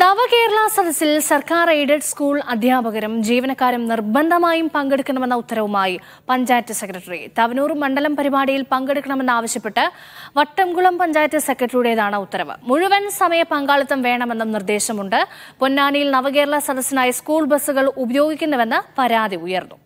നവകേരള സദസ്സിൽ സർക്കാർ aided school അധ്യാപകരും ജീവനക്കാരും നിർബന്ധമായും പങ്കെടുക്കണമെന്ന ഉത്തരവുമായി പഞ്ചായത്ത് സെക്രട്ടറി തവനൂർ മണ്ഡലം പരിപാടിയിൽ പങ്കെടുക്കണമെന്ന് ആവശ്യപ്പെട്ട് വട്ടംകുളം പഞ്ചായത്ത് സെക്രട്ടറിയുടേതാണ് ഉത്തരവ് മുഴുവൻ സമയ പങ്കാളിത്തം വേണമെന്നും നിർദ്ദേശമുണ്ട് പൊന്നാനിയിൽ നവകേരള സദസ്സിനായി സ്കൂൾ ബസ്സുകൾ ഉപയോഗിക്കുന്നുവെന്ന് പരാതി ഉയർന്നു